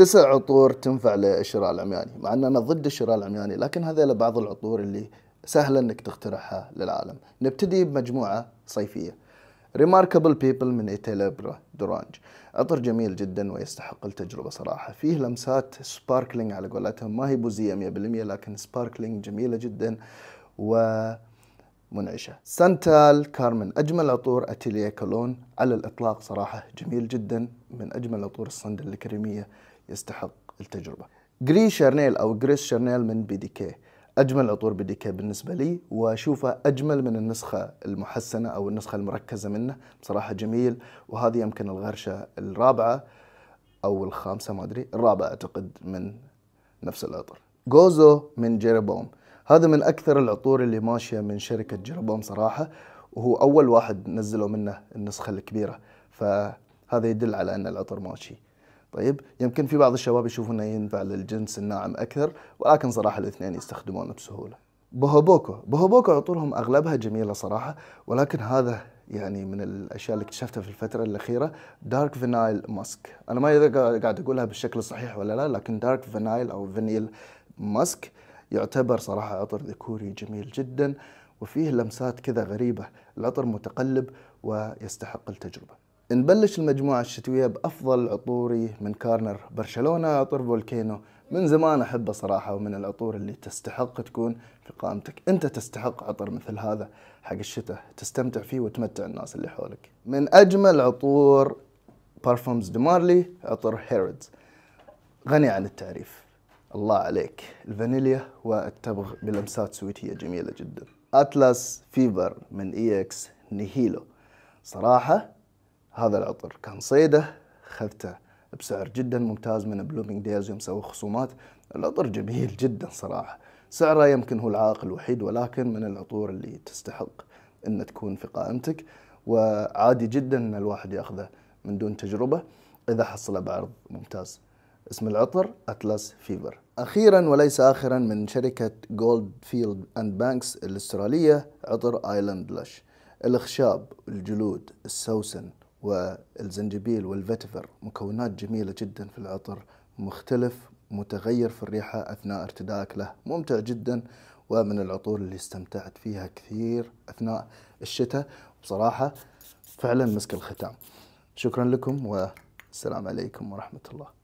تسع عطور تنفع للشراء العمياني مع ان انا ضد الشراء العمياني لكن هذا بعض العطور اللي سهله انك تخترعها للعالم نبتدي بمجموعه صيفيه ريماركبل بيبل من ايتيلبرا دورانج عطر جميل جدا ويستحق التجربه صراحه فيه لمسات سباركلينج على قولتهم ما هي بوزيه 100% لكن سباركلينج جميله جدا و منعشه سانتال كارمن اجمل عطور اتيليا كولون على الاطلاق صراحه جميل جدا من اجمل عطور الصندل الكريميه يستحق التجربة جري شارنيل أو جريس شارنيل من بي دي كي أجمل عطور بي دي كي بالنسبة لي وأشوفه أجمل من النسخة المحسنة أو النسخة المركزة منه بصراحة جميل وهذه يمكن الغرشة الرابعة أو الخامسة ما أدري الرابعة أعتقد من نفس العطر جوزو من جيربوم هذا من أكثر العطور اللي ماشية من شركة جيربوم صراحة وهو أول واحد نزلوا منه النسخة الكبيرة فهذا يدل على أن العطر ماشي طيب يمكن في بعض الشباب يشوف انه ينفع للجنس الناعم اكثر ولكن صراحه الاثنين يستخدمونه بسهوله بوهوبوكو بوهوبوكو عطورهم اغلبها جميله صراحه ولكن هذا يعني من الاشياء اللي اكتشفتها في الفتره الاخيره دارك فينايل ماسك انا ما اذا قاعد اقولها بالشكل الصحيح ولا لا لكن دارك فينايل او فينيل ماسك يعتبر صراحه عطر ذكوري جميل جدا وفيه لمسات كذا غريبه العطر متقلب ويستحق التجربه نبلش المجموعة الشتوية بأفضل عطوري من كارنر برشلونة عطر فولكينو من زمان أحبه صراحة ومن العطور اللي تستحق تكون في قائمتك أنت تستحق عطر مثل هذا حق الشتاء تستمتع فيه وتمتع الناس اللي حولك من أجمل عطور بارفومز دمارلي عطر هيرودز غني عن التعريف الله عليك الفانيليا والتبغ بلمسات سويتية جميلة جدا أتلاس فيبر من إي إكس نيهيلو صراحة هذا العطر كان صيده خذته بسعر جدا ممتاز من بلومينج ديز يوم سووا خصومات العطر جميل جدا صراحة سعره يمكن هو العائق الوحيد ولكن من العطور اللي تستحق ان تكون في قائمتك وعادي جدا ان الواحد ياخذه من دون تجربة اذا حصله بعرض ممتاز اسم العطر اتلس فيفر اخيرا وليس اخرا من شركة جولد فيلد اند بانكس الاسترالية عطر ايلاند لش الاخشاب الجلود السوسن والزنجبيل والفتفر مكونات جميلة جدا في العطر مختلف متغير في الريحة أثناء ارتدائك له ممتع جدا ومن العطور اللي استمتعت فيها كثير أثناء الشتاء بصراحة فعلا مسك الختام شكرا لكم والسلام عليكم ورحمة الله